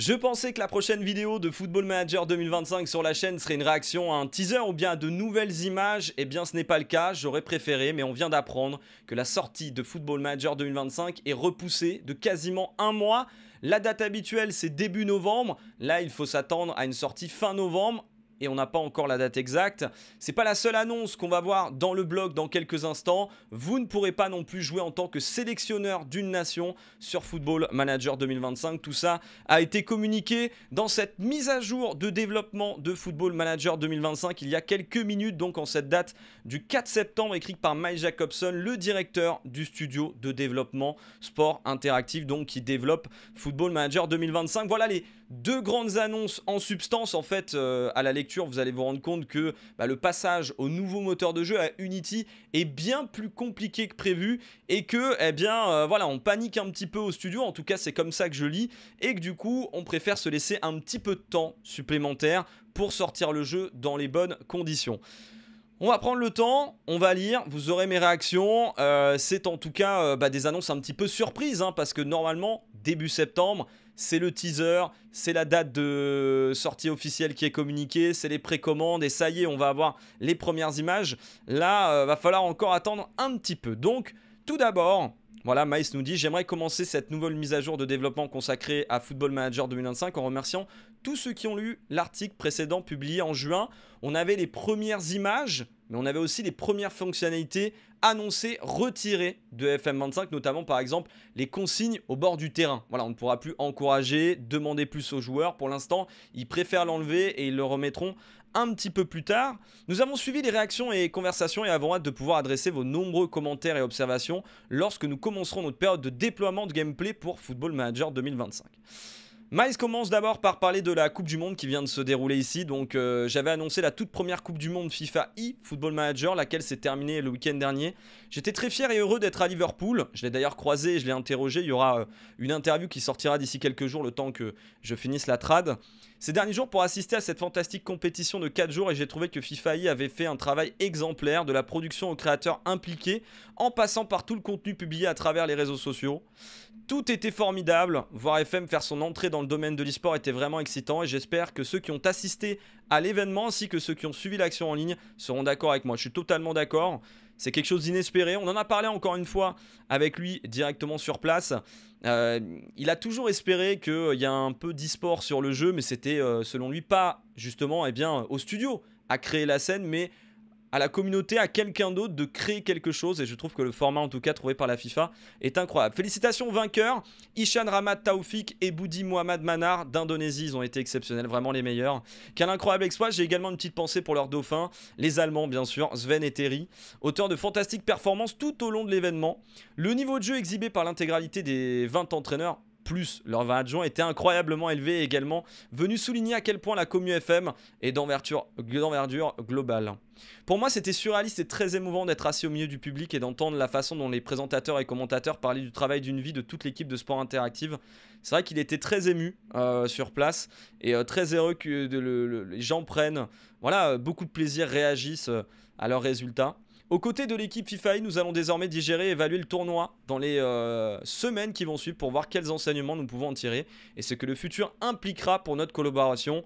Je pensais que la prochaine vidéo de Football Manager 2025 sur la chaîne serait une réaction à un teaser ou bien à de nouvelles images. Eh bien, ce n'est pas le cas, j'aurais préféré, mais on vient d'apprendre que la sortie de Football Manager 2025 est repoussée de quasiment un mois. La date habituelle, c'est début novembre. Là, il faut s'attendre à une sortie fin novembre et on n'a pas encore la date exacte. C'est pas la seule annonce qu'on va voir dans le blog dans quelques instants. Vous ne pourrez pas non plus jouer en tant que sélectionneur d'une nation sur Football Manager 2025. Tout ça a été communiqué dans cette mise à jour de développement de Football Manager 2025 il y a quelques minutes, donc en cette date du 4 septembre, écrite par Mike Jacobson, le directeur du studio de développement sport interactif, donc qui développe Football Manager 2025. Voilà les deux grandes annonces en substance, en fait, euh, à la lecture, vous allez vous rendre compte que bah, le passage au nouveau moteur de jeu à Unity est bien plus compliqué que prévu et que, eh bien, euh, voilà, on panique un petit peu au studio, en tout cas c'est comme ça que je lis, et que du coup, on préfère se laisser un petit peu de temps supplémentaire pour sortir le jeu dans les bonnes conditions. On va prendre le temps, on va lire, vous aurez mes réactions. Euh, c'est en tout cas bah, des annonces un petit peu surprises, hein, parce que normalement, début septembre, c'est le teaser, c'est la date de sortie officielle qui est communiquée, c'est les précommandes et ça y est, on va avoir les premières images. Là, euh, va falloir encore attendre un petit peu. Donc, tout d'abord, voilà, Maïs nous dit J'aimerais commencer cette nouvelle mise à jour de développement consacrée à Football Manager 2025 en remerciant tous ceux qui ont lu l'article précédent publié en juin. On avait les premières images mais on avait aussi les premières fonctionnalités annoncées retirées de FM25, notamment par exemple les consignes au bord du terrain. Voilà, on ne pourra plus encourager, demander plus aux joueurs. Pour l'instant, ils préfèrent l'enlever et ils le remettront un petit peu plus tard. Nous avons suivi les réactions et conversations et avons hâte de pouvoir adresser vos nombreux commentaires et observations lorsque nous commencerons notre période de déploiement de gameplay pour Football Manager 2025. Miles commence d'abord par parler de la Coupe du Monde qui vient de se dérouler ici. Donc euh, j'avais annoncé la toute première Coupe du Monde FIFA i e, Football Manager, laquelle s'est terminée le week-end dernier. J'étais très fier et heureux d'être à Liverpool. Je l'ai d'ailleurs croisé, et je l'ai interrogé. Il y aura euh, une interview qui sortira d'ici quelques jours, le temps que je finisse la trad ces derniers jours pour assister à cette fantastique compétition de 4 jours et j'ai trouvé que FIFA avait fait un travail exemplaire de la production aux créateurs impliqués en passant par tout le contenu publié à travers les réseaux sociaux. Tout était formidable, voir FM faire son entrée dans le domaine de le était vraiment excitant et j'espère que ceux qui ont assisté à l'événement ainsi que ceux qui ont suivi l'action en ligne seront d'accord avec moi. Je suis totalement d'accord. C'est quelque chose d'inespéré. On en a parlé encore une fois avec lui directement sur place. Euh, il a toujours espéré qu'il euh, y a un peu d'e-sport sur le jeu, mais c'était euh, selon lui pas justement eh bien, au studio à créer la scène, mais à la communauté, à quelqu'un d'autre de créer quelque chose. Et je trouve que le format, en tout cas, trouvé par la FIFA est incroyable. Félicitations vainqueurs, Ishan Ramad Taufik et Boudi Mohamed Manar d'Indonésie. Ils ont été exceptionnels, vraiment les meilleurs. Quel incroyable exploit. J'ai également une petite pensée pour leurs dauphins, les Allemands, bien sûr, Sven et Terry, auteurs de fantastiques performances tout au long de l'événement. Le niveau de jeu exhibé par l'intégralité des 20 entraîneurs plus leur 20 adjoints était incroyablement élevé également venu souligner à quel point la commu FM est d'envergure globale. Pour moi, c'était surréaliste et très émouvant d'être assis au milieu du public et d'entendre la façon dont les présentateurs et commentateurs parlaient du travail d'une vie de toute l'équipe de Sport Interactive. C'est vrai qu'il était très ému euh, sur place et euh, très heureux que les gens prennent voilà, beaucoup de plaisir, réagissent euh, à leurs résultats. Aux côtés de l'équipe FIFA, nous allons désormais digérer et évaluer le tournoi dans les euh, semaines qui vont suivre pour voir quels enseignements nous pouvons en tirer et ce que le futur impliquera pour notre collaboration.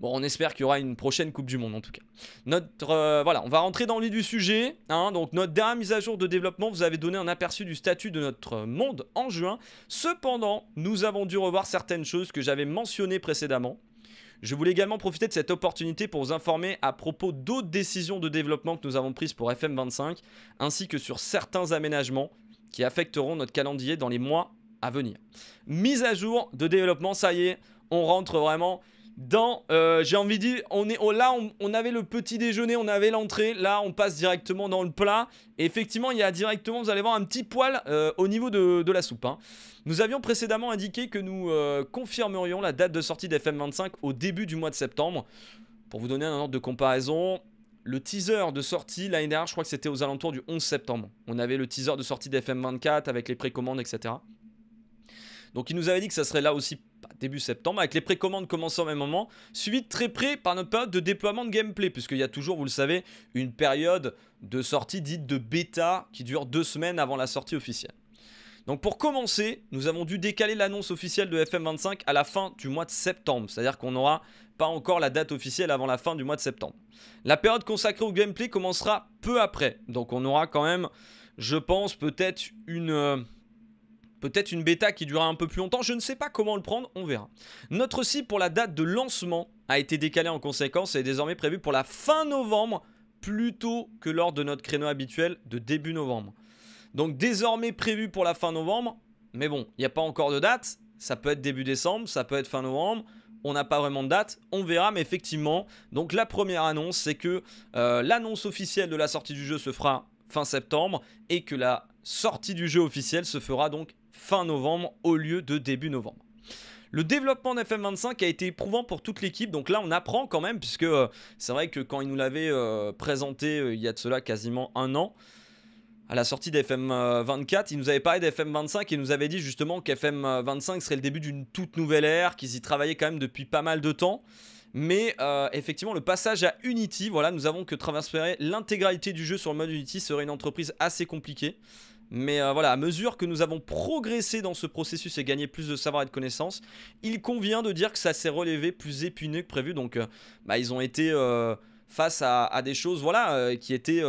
Bon, on espère qu'il y aura une prochaine Coupe du Monde en tout cas. Notre, euh, voilà, on va rentrer dans le lit du sujet. Hein. donc notre dernière mise à jour de développement vous avez donné un aperçu du statut de notre monde en juin. Cependant, nous avons dû revoir certaines choses que j'avais mentionnées précédemment. Je voulais également profiter de cette opportunité pour vous informer à propos d'autres décisions de développement que nous avons prises pour FM25, ainsi que sur certains aménagements qui affecteront notre calendrier dans les mois à venir. Mise à jour de développement, ça y est, on rentre vraiment dans, euh, j'ai envie de dire, on est, là on, avait le petit déjeuner, on avait l'entrée, là on passe directement dans le plat. effectivement, il y a directement, vous allez voir, un petit poil euh, au niveau de, la soupe. Hein. Nous avions précédemment indiqué que nous euh, confirmerions la date de sortie d'FM25 au début du mois de septembre. Pour vous donner un ordre de comparaison, le teaser de sortie l'année dernière, je crois que c'était aux alentours du 11 septembre. On avait le teaser de sortie d'FM24 avec les précommandes, etc. Donc il nous avait dit que ça serait là aussi début septembre, avec les précommandes commençant au même moment, suivi de très près par notre période de déploiement de gameplay, puisqu'il y a toujours, vous le savez, une période de sortie dite de bêta qui dure deux semaines avant la sortie officielle. Donc pour commencer, nous avons dû décaler l'annonce officielle de FM25 à la fin du mois de septembre, c'est-à-dire qu'on n'aura pas encore la date officielle avant la fin du mois de septembre. La période consacrée au gameplay commencera peu après, donc on aura quand même, je pense, peut-être une euh, Peut-être une bêta qui durera un peu plus longtemps, je ne sais pas comment le prendre, on verra. Notre site pour la date de lancement a été décalé en conséquence et est désormais prévu pour la fin novembre plutôt que lors de notre créneau habituel de début novembre. Donc désormais prévu pour la fin novembre, mais bon, il n'y a pas encore de date, ça peut être début décembre, ça peut être fin novembre, on n'a pas vraiment de date, on verra, mais effectivement, donc la première annonce, c'est que euh, l'annonce officielle de la sortie du jeu se fera fin septembre et que la sortie du jeu officiel se fera donc fin novembre au lieu de début novembre. Le développement d'FM25 a été éprouvant pour toute l'équipe, donc là on apprend quand même, puisque euh, c'est vrai que quand il nous l'avait euh, présenté euh, il y a de cela quasiment un an, à la sortie d'FM24, ils nous avaient parlé d'FM25 et nous avaient dit justement qu'FM25 serait le début d'une toute nouvelle ère, qu'ils y travaillaient quand même depuis pas mal de temps. Mais effectivement, le passage à Unity, voilà, nous avons que traverser l'intégralité du jeu sur le mode Unity serait une entreprise assez compliquée. Mais euh, voilà, à mesure que nous avons progressé dans ce processus et gagné plus de savoir et de connaissances, il convient de dire que ça s'est relevé plus épineux que prévu. Donc, euh, bah, ils ont été euh, face à, des choses voilà, qui étaient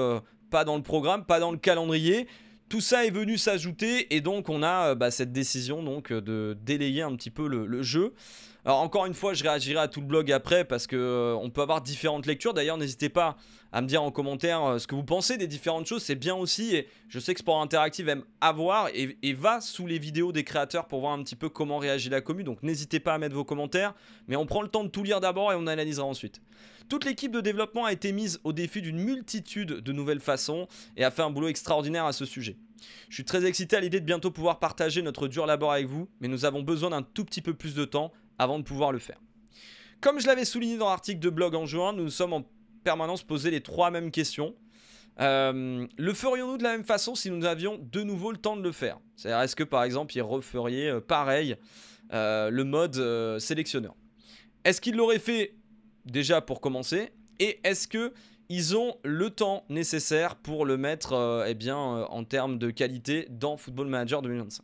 pas dans le programme, pas dans le calendrier. Tout ça est venu s'ajouter et donc on a bah, cette décision donc, de délayer un petit peu le jeu. Alors encore une fois, je réagirai à tout le blog après parce qu'on euh, peut avoir différentes lectures. D'ailleurs, n'hésitez pas à me dire en commentaire euh, ce que vous pensez des différentes choses. C'est bien aussi. Et je sais que Sport Interactive aime avoir et, et, va sous les vidéos des créateurs pour voir un petit peu comment réagit la commu. Donc n'hésitez pas à mettre vos commentaires. Mais on prend le temps de tout lire d'abord et on analysera ensuite. Toute l'équipe de développement a été mise au défi d'une multitude de nouvelles façons et a fait un boulot extraordinaire à ce sujet. Je suis très excité à l'idée de bientôt pouvoir partager notre dur labor avec vous, mais nous avons besoin d'un tout petit peu plus de temps avant de pouvoir le faire. Comme je l'avais souligné dans l'article de blog en juin, nous nous sommes en permanence posé les trois mêmes questions. Euh, le ferions-nous de la même façon si nous avions de nouveau le temps de le faire C'est-à-dire, est-ce que par exemple, ils referaient euh, pareil euh, le mode sélectionneur Est-ce qu'ils l'auraient fait déjà pour commencer Et est-ce que ils ont le temps nécessaire pour le mettre eh bien, en termes de qualité dans Football Manager 2025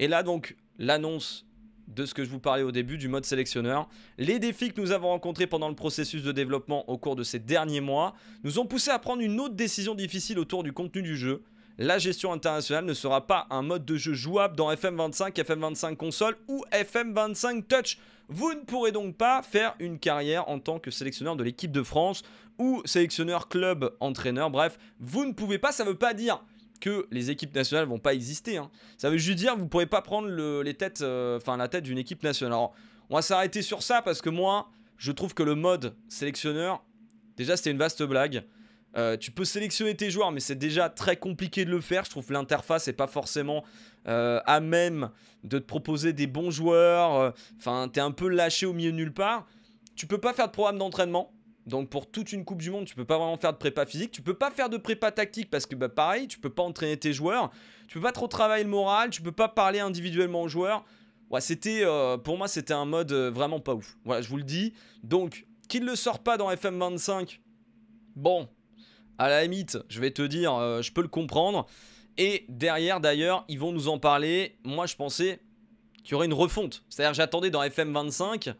Et là donc, l'annonce de ce que je vous parlais au début du mode sélectionneur. Les défis que nous avons rencontrés pendant le processus de développement au cours de ces derniers mois nous ont poussé à prendre une autre décision difficile autour du contenu du jeu. La gestion internationale ne sera pas un mode de jeu jouable dans FM25, FM25 console ou FM25 touch. Vous ne pourrez donc pas faire une carrière en tant que sélectionneur de l'équipe de France ou sélectionneur club entraîneur. Bref, vous ne pouvez pas, ça ne veut pas dire que les équipes nationales vont pas exister. Hein. Ça veut juste dire vous ne pourrez pas prendre les têtes, euh, la tête d'une équipe nationale. Alors, on va s'arrêter sur ça parce que moi, je trouve que le mode sélectionneur, déjà c'était une vaste blague. Euh, tu peux sélectionner tes joueurs, mais c'est déjà très compliqué de le faire. Je trouve l'interface n'est pas forcément euh, à même de te proposer des bons joueurs. Enfin, t'es un peu lâché au milieu de nulle part. Tu peux pas faire de programme d'entraînement. Donc pour toute une Coupe du Monde, tu peux pas vraiment faire de prépa physique, tu peux pas faire de prépa tactique parce que bah pareil, tu peux pas entraîner tes joueurs, tu peux pas trop travailler le moral, tu peux pas parler individuellement aux joueurs. Ouais, c'était euh, pour moi c'était un mode euh, vraiment pas ouf. Voilà, je vous le dis. Donc qu'il ne le sort pas dans FM25, bon, à la limite, je vais te dire, euh, je peux le comprendre. Et derrière d'ailleurs, ils vont nous en parler. Moi je pensais qu'il y aurait une refonte. C'est-à-dire j'attendais dans FM25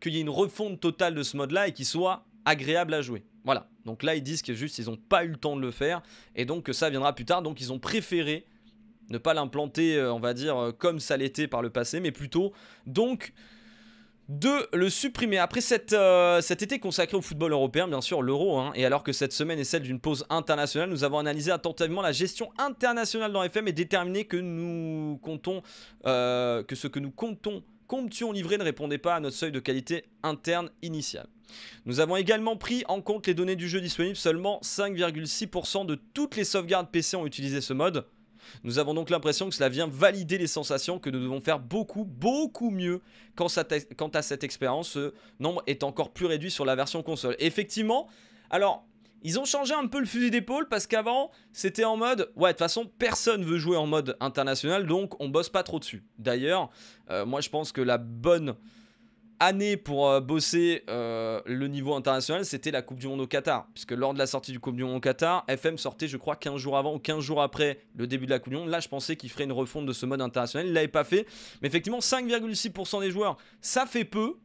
qu'il y ait une refonte totale de ce mode-là et qu'il soit agréable à jouer. Voilà. Donc là, ils disent que juste, ils n'ont pas eu le temps de le faire et donc que ça viendra plus tard. Donc ils ont préféré ne pas l'implanter, euh, on va dire, euh, comme ça l'était par le passé, mais plutôt donc de le supprimer. Après cette, euh, cet été consacré au football européen, bien sûr, l'euro, hein, et alors que cette semaine est celle d'une pause internationale, nous avons analysé attentivement la gestion internationale dans FM et déterminé que nous comptons, que ce que nous comptons on livrés ne répondait pas à notre seuil de qualité interne initial. Nous avons également pris en compte les données du jeu disponibles, seulement 5,6% de toutes les sauvegardes PC ont utilisé ce mode. Nous avons donc l'impression que cela vient valider les sensations que nous devons faire beaucoup, beaucoup mieux quant à cette expérience, ce nombre est encore plus réduit sur la version console. effectivement, alors ils ont changé un peu le fusil d'épaule parce qu'avant, c'était en mode ouais, de toute façon, personne veut jouer en mode international donc on bosse pas trop dessus. D'ailleurs, euh, moi je pense que la bonne année pour euh, bosser euh, le niveau international, c'était la Coupe du Monde au Qatar. Puisque lors de la sortie du Coupe du Monde au Qatar, FM sortait, je crois, 15 jours avant ou 15 jours après le début de la Coupe du Monde. Là, je pensais qu'il ferait une refonte de ce mode international. Il l'avait pas fait. Mais effectivement, 5,6% des joueurs, ça fait peu.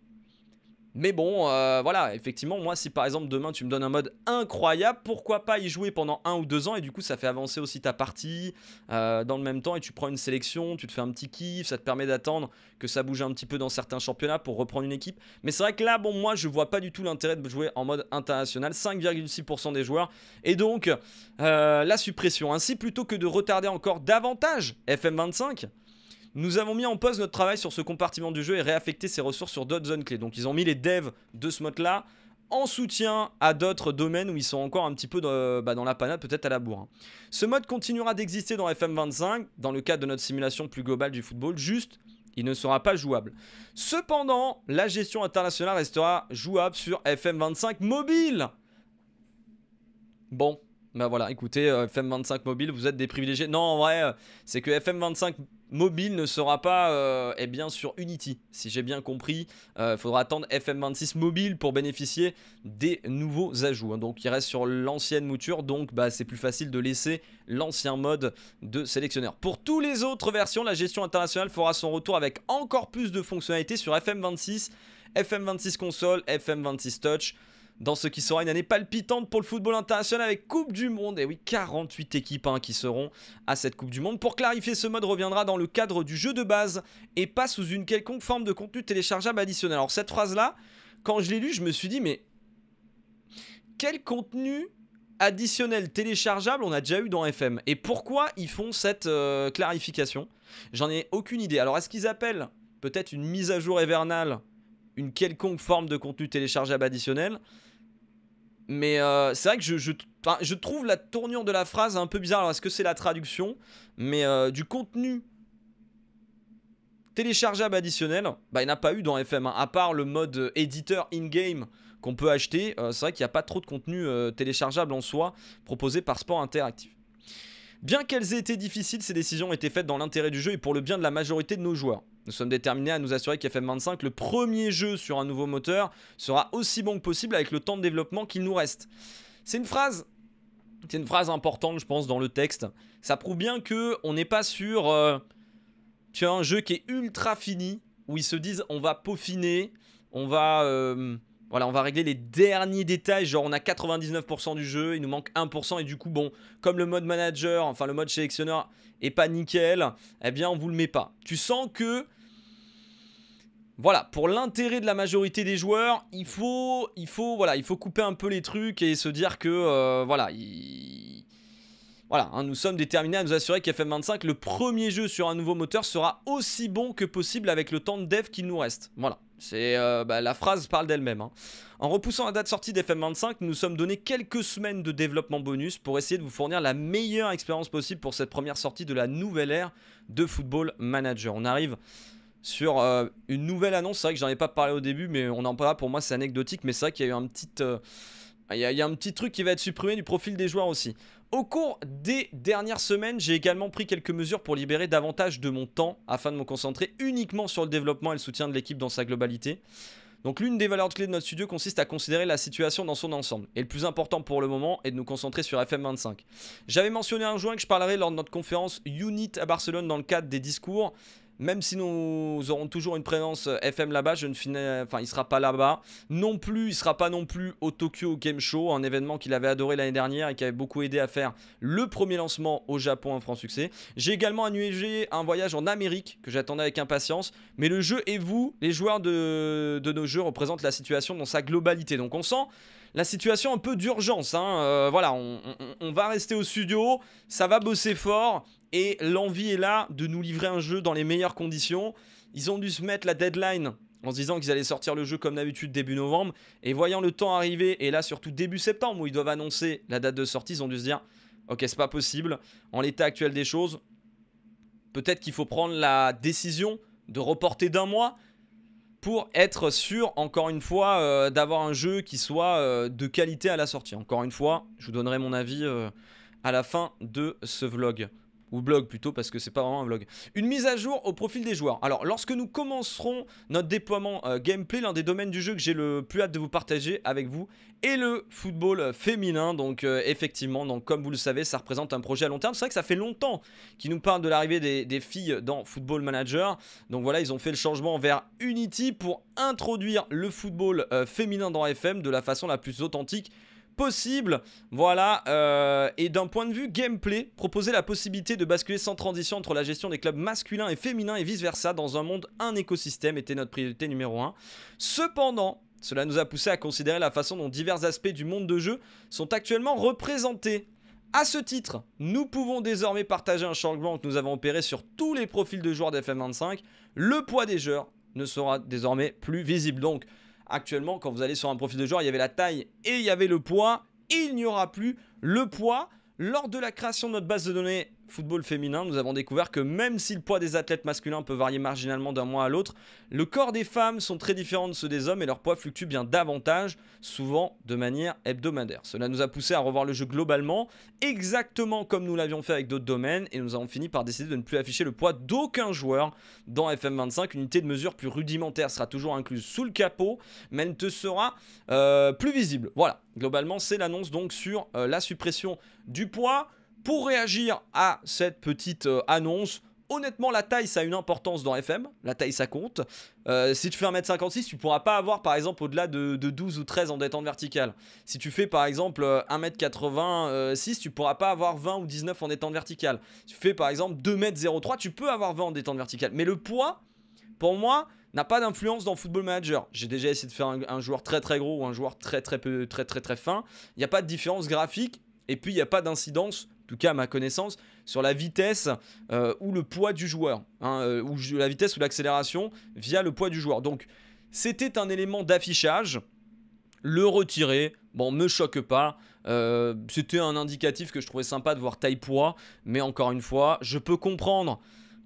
Mais bon, euh, voilà, effectivement, moi, si par exemple demain tu me donnes un mode incroyable, pourquoi pas y jouer pendant un ou deux ans et du coup ça fait avancer aussi ta partie euh, dans le même temps et tu prends une sélection, tu te fais un petit kiff, ça te permet d'attendre que ça bouge un petit peu dans certains championnats pour reprendre une équipe. Mais c'est vrai que là, bon, moi, je vois pas du tout l'intérêt de jouer en mode international, 5,6% des joueurs. Et donc, euh, la suppression. Ainsi, plutôt que de retarder encore davantage FM25, nous avons mis en pause notre travail sur ce compartiment du jeu et réaffecté ses ressources sur d'autres zones clés. Donc ils ont mis les devs de ce mode là en soutien à d'autres domaines où ils sont encore un petit peu euh, bah, dans la panade, peut-être à la bourre. Hein. Ce mode continuera d'exister dans FM25, dans le cadre de notre simulation plus globale du football, juste il ne sera pas jouable. Cependant, la gestion internationale restera jouable sur FM25 mobile. Bon, bah voilà, écoutez, euh, FM25 mobile, vous êtes des privilégiés. Non, en vrai, euh, c'est que FM25 mobile ne sera pas euh, eh bien sur Unity, si j'ai bien compris. Il faudra attendre FM26 mobile pour bénéficier des nouveaux ajouts. Hein. Donc il reste sur l'ancienne mouture, donc bah, c'est plus facile de laisser l'ancien mode de sélectionneur. Pour toutes les autres versions, la gestion internationale fera son retour avec encore plus de fonctionnalités sur FM26, FM26 console, FM26 touch dans ce qui sera une année palpitante pour le football international avec Coupe du Monde. Et oui, 48 équipes hein, qui seront à cette Coupe du Monde. Pour clarifier, ce mode reviendra dans le cadre du jeu de base et pas sous une quelconque forme de contenu téléchargeable additionnel. Alors cette phrase-là, quand je l'ai lue, je me suis dit, mais quel contenu additionnel téléchargeable on a déjà eu dans FM Et pourquoi ils font cette euh, clarification J'en ai aucune idée. Alors est-ce qu'ils appellent peut-être une mise à jour hivernale une quelconque forme de contenu téléchargeable additionnel mais euh, c'est vrai que je, je, trouve la tournure de la phrase un peu bizarre. Alors, est-ce que c'est la traduction Mais euh, du contenu téléchargeable additionnel, bah, il n'y en a pas eu dans FM. Hein. À part le mode euh, éditeur in-game qu'on peut acheter, c'est vrai qu'il n'y a pas trop de contenu téléchargeable en soi proposé par Sport Interactive. Bien qu'elles aient été difficiles, ces décisions ont été faites dans l'intérêt du jeu et pour le bien de la majorité de nos joueurs. Nous sommes déterminés à nous assurer qu'FM25, le premier jeu sur un nouveau moteur, sera aussi bon que possible avec le temps de développement qu'il nous reste. C'est une phrase c'est une phrase importante, je pense, dans le texte. Ça prouve bien que on n'est pas sur euh, un jeu qui est ultra fini où ils se disent on va peaufiner, on va euh, voilà, on va régler les derniers détails, genre on a 99% du jeu, il nous manque 1% et du coup bon, comme le mode manager, enfin le mode sélectionneur est pas nickel, eh bien on vous le met pas. Tu sens que voilà, pour l'intérêt de la majorité des joueurs, il faut, il faut, voilà, il faut couper un peu les trucs et se dire que, euh, voilà, hein, nous sommes déterminés à nous assurer qu'FM25, le premier jeu sur un nouveau moteur, sera aussi bon que possible avec le temps de dev qu'il nous reste. Voilà, c'est euh, bah, la phrase parle d'elle-même. Hein. En repoussant la date sortie d'FM25, nous nous sommes donnés quelques semaines de développement bonus pour essayer de vous fournir la meilleure expérience possible pour cette première sortie de la nouvelle ère de Football Manager. On arrive sur euh, une nouvelle annonce. C'est vrai que j'en ai pas parlé au début, mais on en parlera. Pour moi, c'est anecdotique, mais c'est vrai qu'il y a eu un petit, euh, il, y a, un petit truc qui va être supprimé du profil des joueurs aussi. Au cours des dernières semaines, j'ai également pris quelques mesures pour libérer davantage de mon temps afin de me concentrer uniquement sur le développement et le soutien de l'équipe dans sa globalité. Donc l'une des valeurs clés de notre studio consiste à considérer la situation dans son ensemble. Et le plus important pour le moment est de nous concentrer sur FM25. J'avais mentionné un joint que je parlerai lors de notre conférence Unit à Barcelone dans le cadre des discours. Même si nous aurons toujours une présence euh, FM là-bas, je ne finis... Euh, enfin, il sera pas là-bas. Non plus, il sera pas non plus au Tokyo Game Show, un événement qu'il avait adoré l'année dernière et qui avait beaucoup aidé à faire le premier lancement au Japon, un franc succès. J'ai également annulé un voyage en Amérique que j'attendais avec impatience. Mais le jeu et vous, les joueurs de, de nos jeux, représentent la situation dans sa globalité. Donc on sent la situation un peu d'urgence. Hein. Euh, voilà, on, on, va rester au studio, ça va bosser fort, et l'envie est là de nous livrer un jeu dans les meilleures conditions. Ils ont dû se mettre la deadline en se disant qu'ils allaient sortir le jeu comme d'habitude début novembre, et voyant le temps arriver, et là surtout début septembre où ils doivent annoncer la date de sortie, ils ont dû se dire, ok c'est pas possible, en l'état actuel des choses, peut-être qu'il faut prendre la décision de reporter d'un mois, pour être sûr, encore une fois, euh, d'avoir un jeu qui soit euh, de qualité à la sortie. Encore une fois, je vous donnerai mon avis euh, à la fin de ce vlog ou blog plutôt parce que c'est pas vraiment un blog. Une mise à jour au profil des joueurs. Alors lorsque nous commencerons notre déploiement euh, gameplay, l'un des domaines du jeu que j'ai le plus hâte de vous partager avec vous est le football euh, féminin. Donc euh, effectivement, donc, comme vous le savez, ça représente un projet à long terme. C'est vrai que ça fait longtemps qu'ils nous parlent de l'arrivée des, filles dans Football Manager. Donc voilà, ils ont fait le changement vers Unity pour introduire le football féminin dans FM de la façon la plus authentique possible. Voilà, euh, et d'un point de vue gameplay, proposer la possibilité de basculer sans transition entre la gestion des clubs masculins et féminins et vice-versa dans un monde, un écosystème était notre priorité numéro un. Cependant, cela nous a poussé à considérer la façon dont divers aspects du monde de jeu sont actuellement représentés à ce titre, nous pouvons désormais partager un changement que nous avons opéré sur tous les profils de joueurs d'FM25. Le poids des joueurs ne sera désormais plus visible. Donc, Actuellement, quand vous allez sur un profil de joueur, il y avait la taille et il y avait le poids. Il n'y aura plus le poids. Lors de la création de notre base de données, football féminin, nous avons découvert que même si le poids des athlètes masculins peut varier marginalement d'un mois à l'autre, le corps des femmes sont très différents de ceux des hommes et leur poids fluctue bien davantage, souvent de manière hebdomadaire. Cela nous a poussé à revoir le jeu globalement, exactement comme nous l'avions fait avec d'autres domaines, et nous avons fini par décider de ne plus afficher le poids d'aucun joueur dans FM25. Une unité de mesure plus rudimentaire sera toujours incluse sous le capot, mais ne te sera euh, plus visible. Voilà, globalement c'est l'annonce donc sur euh, la suppression du poids pour réagir à cette petite euh, annonce, honnêtement, la taille, ça a une importance dans FM. La taille, ça compte. Euh, si tu fais 1m56, tu pourras pas avoir, par exemple, au-delà de, 12 ou 13 en détente verticale. Si tu fais, par exemple, 1m86, euh, tu pourras pas avoir 20 ou 19 en détente verticale. Si tu fais, par exemple, 2m03, tu peux avoir 20 en détente verticale. Mais le poids, pour moi, n'a pas d'influence dans Football Manager. J'ai déjà essayé de faire un, joueur très très gros ou un joueur très très peu, très très très, très fin. Il n'y a pas de différence graphique et puis il n'y a pas d'incidence en tout cas à ma connaissance, sur la vitesse euh, ou le poids du joueur, hein, euh, ou la vitesse ou l'accélération via le poids du joueur. Donc c'était un élément d'affichage. Le retirer, bon, me choque pas. Euh, c'était un indicatif que je trouvais sympa de voir taille-poids, mais encore une fois, je peux comprendre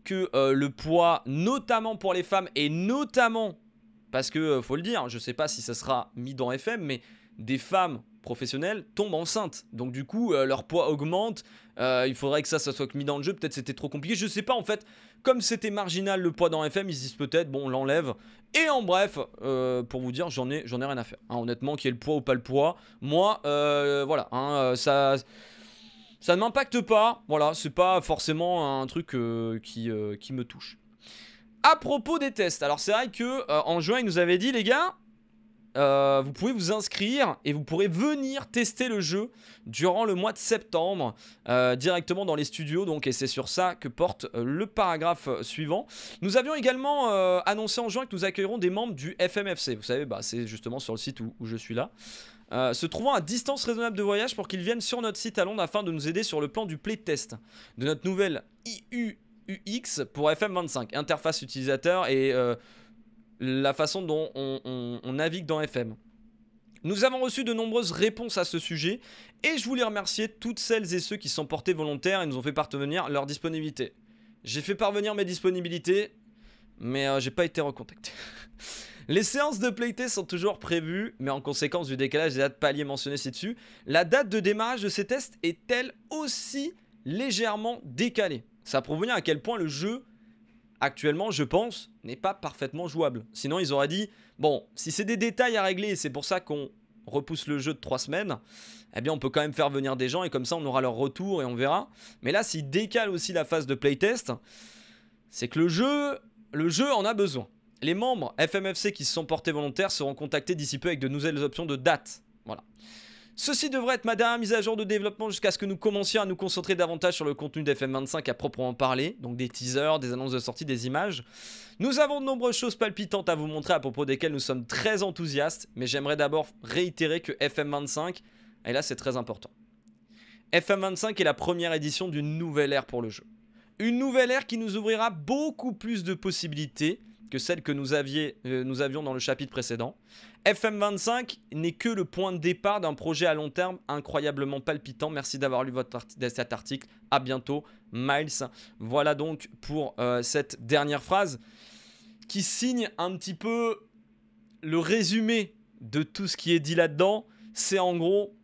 que le poids, notamment pour les femmes et notamment parce que faut le dire, je ne sais pas si ça sera mis dans FM, mais des femmes professionnels tombent enceintes. Donc du coup, euh, leur poids augmente. Euh, il faudrait que ça, ça soit mis dans le jeu. Peut-être c'était trop compliqué. Je sais pas en fait. Comme c'était marginal le poids dans FM, ils disent peut-être bon, on l'enlève. Et en bref, euh, pour vous dire, j'en ai, j'en ai rien à faire. Hein, honnêtement, qu'il y ait le poids ou pas le poids, moi, voilà, hein, ça. Ça ne m'impacte pas, voilà, c'est pas forcément un truc qui, qui me touche. À propos des tests, alors c'est vrai que en juin, il nous avait dit, les gars, euh, vous pouvez vous inscrire et vous pourrez venir tester le jeu durant le mois de septembre euh, directement dans les studios. Donc, et c'est sur ça que porte euh, le paragraphe suivant. Nous avions également annoncé en juin que nous accueillerons des membres du FMFC. Vous savez, bah, c'est justement sur le site où, je suis là. se trouvant à distance raisonnable de voyage pour qu'ils viennent sur notre site à Londres afin de nous aider sur le plan du playtest de notre nouvelle IUUX pour FM25, interface utilisateur et la façon dont on, navigue dans FM. Nous avons reçu de nombreuses réponses à ce sujet et je voulais remercier toutes celles et ceux qui sont portés volontaires et nous ont fait parvenir leur disponibilité. J'ai fait parvenir mes disponibilités, mais euh, j'ai pas été recontacté. Les séances de playtest sont toujours prévues, mais en conséquence du décalage des dates paliers mentionnées ci-dessus, la date de démarrage de ces tests est elle aussi légèrement décalée. Ça prouve bien à quel point le jeu actuellement, je pense, n'est pas parfaitement jouable. Sinon, ils auraient dit, bon, si c'est des détails à régler, c'est pour ça qu'on repousse le jeu de trois semaines, eh bien on peut quand même faire venir des gens et comme ça on aura leur retour et on verra. Mais là s'ils décale aussi la phase de playtest, c'est que le jeu, le jeu en a besoin. Les membres FMFC qui se sont portés volontaires seront contactés d'ici peu avec de nouvelles options de date. Voilà. Ceci devrait être ma dernière mise à jour de développement jusqu'à ce que nous commencions à nous concentrer davantage sur le contenu d'FM25 à proprement parler, donc des teasers, des annonces de sortie, des images. Nous avons de nombreuses choses palpitantes à vous montrer à propos desquelles nous sommes très enthousiastes, mais j'aimerais d'abord réitérer que FM25, et là c'est très important, FM25 est la première édition d'une nouvelle ère pour le jeu. Une nouvelle ère qui nous ouvrira beaucoup plus de possibilités, que celle que euh, nous, avions dans le chapitre précédent. FM25 n'est que le point de départ d'un projet à long terme incroyablement palpitant. Merci d'avoir lu cet article. À bientôt, Miles. Voilà donc pour euh, cette dernière phrase qui signe un petit peu le résumé de tout ce qui est dit là-dedans. C'est en gros,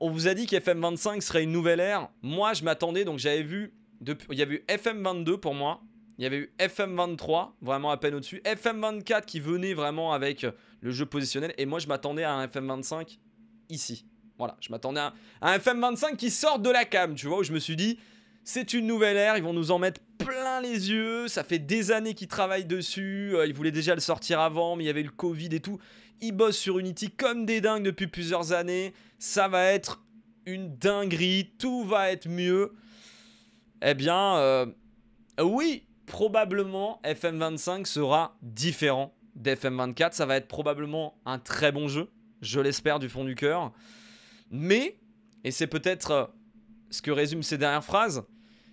on vous a dit qu'FM25 serait une nouvelle ère. Moi, je m'attendais, donc j'avais vu, il y avait eu FM22 pour moi, il y avait eu FM23, vraiment à peine au-dessus. FM24 qui venait vraiment avec euh, le jeu positionnel. Et moi, je m'attendais à un FM25 ici. Voilà, je m'attendais à un FM25 qui sort de la cam, tu vois, où je me suis dit, c'est une nouvelle ère, ils vont nous en mettre plein les yeux, ça fait des années qu'ils travaillent dessus, euh, ils voulaient déjà le sortir avant, mais il y avait le Covid et tout. Ils bossent sur Unity comme des dingues depuis plusieurs années, ça va être une dinguerie, tout va être mieux. Eh bien, euh, oui, probablement FM25 sera différent d'FM24. Ça va être probablement un très bon jeu, je l'espère du fond du cœur. Mais, et c'est peut-être euh, ce que résument ces dernières phrases,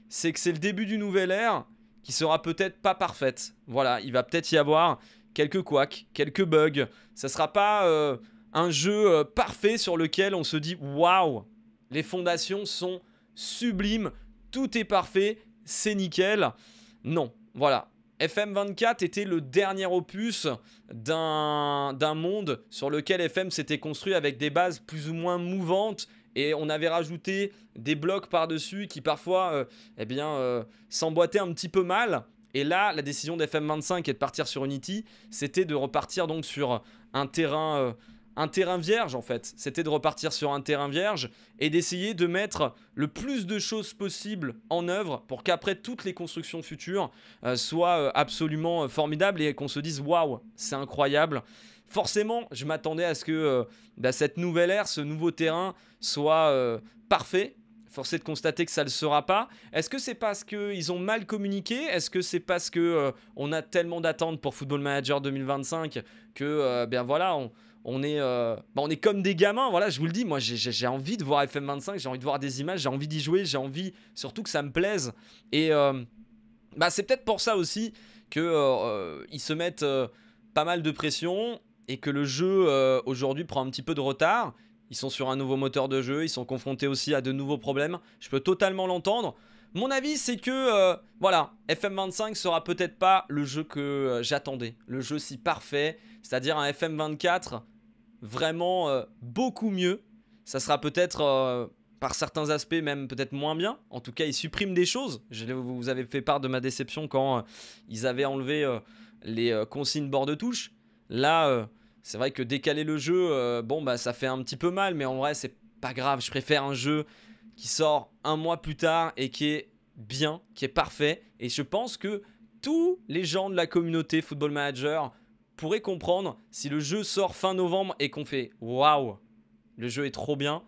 c'est que c'est le début d'une nouvelle ère qui sera peut-être pas parfaite. Voilà, il va peut-être y avoir quelques quacks, quelques bugs. Ça sera pas euh, un jeu euh, parfait sur lequel on se dit waouh, les fondations sont sublimes, tout est parfait, c'est nickel. Non, voilà. FM24 était le dernier opus d'un monde sur lequel FM s'était construit avec des bases plus ou moins mouvantes et on avait rajouté des blocs par-dessus qui parfois euh, eh bien, euh, s'emboîtaient un petit peu mal. Et là, la décision d'FM25 et de partir sur Unity, c'était de repartir donc sur un terrain... Euh, un terrain vierge en fait. C'était de repartir sur un terrain vierge et d'essayer de mettre le plus de choses possibles en œuvre pour qu'après toutes les constructions futures euh, soient euh, absolument euh, formidables et qu'on se dise waouh, c'est incroyable. Forcément, je m'attendais à ce que bah, cette nouvelle ère, ce nouveau terrain soit parfait. Forcé de constater que ça ne le sera pas. Est-ce que c'est parce qu'ils ont mal communiqué Est-ce que c'est parce qu'on a tellement d'attentes pour Football Manager 2025 que, bien voilà, on, on est, euh, bah, on est comme des gamins, voilà, je vous le dis, moi j'ai envie de voir FM25, j'ai envie de voir des images, j'ai envie d'y jouer, j'ai envie surtout que ça me plaise. Et euh, bah c'est peut-être pour ça aussi qu'ils euh, se mettent pas mal de pression et que le jeu aujourd'hui prend un petit peu de retard. Ils sont sur un nouveau moteur de jeu, ils sont confrontés aussi à de nouveaux problèmes, je peux totalement l'entendre. Mon avis, c'est que voilà, FM25 sera peut-être pas le jeu que j'attendais, le jeu si parfait, c'est-à-dire un FM24 vraiment euh, beaucoup mieux. Ça sera peut-être euh, par certains aspects même peut-être moins bien. En tout cas, ils suppriment des choses. Je vous avez fait part de ma déception quand euh, ils avaient enlevé les consignes bord de touche. Là, c'est vrai que décaler le jeu, bon bah ça fait un petit peu mal, mais en vrai c'est pas grave. Je préfère un jeu qui sort un mois plus tard et qui est bien, qui est parfait. Et je pense que tous les gens de la communauté Football Manager pourrais comprendre si le jeu sort fin novembre et qu'on fait waouh, le jeu est trop bien.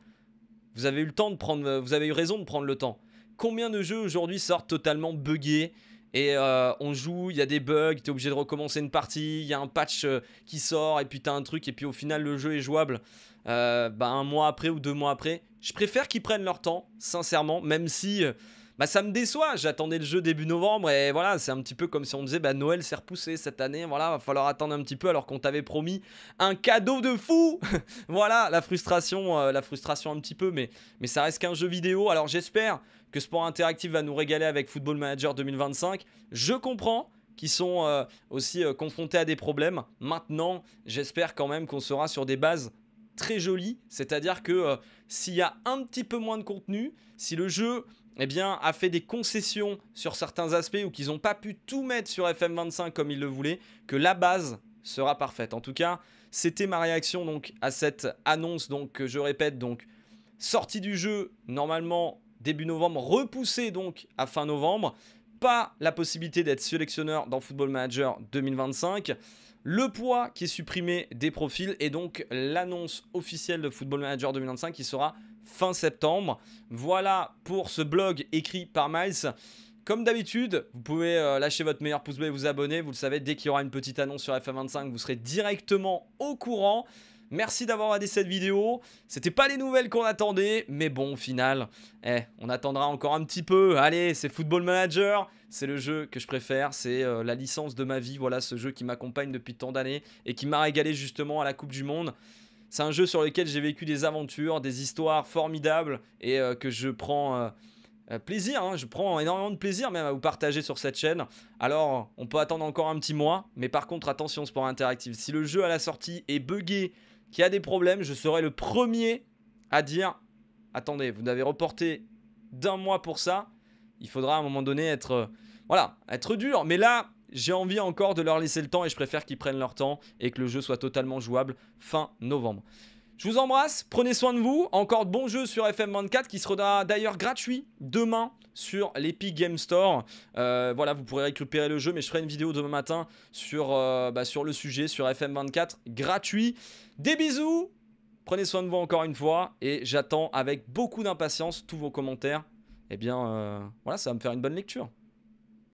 Vous avez eu le temps de prendre, euh, vous avez eu raison de prendre le temps. Combien de jeux aujourd'hui sortent totalement buggés et euh, on joue, il y a des bugs, t'es obligé de recommencer une partie, il y a un patch euh, qui sort et puis t'as un truc et puis au final le jeu est jouable bah, un mois après ou deux mois après. Je préfère qu'ils prennent leur temps, sincèrement, même si bah, ça me déçoit. J'attendais le jeu début novembre et voilà, c'est un petit peu comme si on disait bah, Noël s'est repoussé cette année. Voilà, va falloir attendre un petit peu alors qu'on t'avait promis un cadeau de fou. voilà, la frustration, euh, la frustration un petit peu, mais, mais ça reste qu'un jeu vidéo. Alors j'espère que Sport Interactive va nous régaler avec Football Manager 2025. Je comprends qu'ils sont euh, aussi euh, confrontés à des problèmes. Maintenant, j'espère quand même qu'on sera sur des bases très jolies, c'est-à-dire que s'il y a un petit peu moins de contenu, si le jeu eh bien, a fait des concessions sur certains aspects ou qu'ils n'ont pas pu tout mettre sur FM25 comme ils le voulaient, que la base sera parfaite. En tout cas, c'était ma réaction donc à cette annonce. Donc, je répète, donc sortie du jeu normalement début novembre, repoussée donc à fin novembre. Pas la possibilité d'être sélectionneur dans Football Manager 2025 le poids qui est supprimé des profils et donc l'annonce officielle de Football Manager 2025 qui sera fin septembre. Voilà pour ce blog écrit par Miles. Comme d'habitude, vous pouvez euh, lâcher votre meilleur pouce bleu et vous abonner. Vous le savez, dès qu'il y aura une petite annonce sur F25, vous serez directement au courant. Merci d'avoir regardé cette vidéo. C'était pas les nouvelles qu'on attendait, mais bon, au final, eh, on attendra encore un petit peu. Allez, c'est Football Manager, c'est le jeu que je préfère, c'est euh, la licence de ma vie. Voilà, ce jeu qui m'accompagne depuis tant d'années et qui m'a régalé justement à la Coupe du Monde. C'est un jeu sur lequel j'ai vécu des aventures, des histoires formidables et euh, que je prends euh, euh, plaisir. Hein. Je prends énormément de plaisir même à vous partager sur cette chaîne. Alors, on peut attendre encore un petit mois, mais par contre, attention Sport Interactive. Si le jeu à la sortie est buggé, qu'il y a des problèmes, je serai le premier à dire attendez, vous n'avez reporté d'un mois pour ça. Il faudra à un moment donné être, voilà, être dur. Mais là, j'ai envie encore de leur laisser le temps et je préfère qu'ils prennent leur temps et que le jeu soit totalement jouable fin novembre. Je vous embrasse, prenez soin de vous. Encore de bons jeux sur FM24 qui sera d'ailleurs gratuit demain sur l'Epic Game Store. Euh, voilà, vous pourrez récupérer le jeu, mais je ferai une vidéo demain matin sur, euh, bah, sur le sujet, sur FM24, gratuit. Des bisous, prenez soin de vous encore une fois et j'attends avec beaucoup d'impatience tous vos commentaires. Eh bien, euh, voilà, ça va me faire une bonne lecture.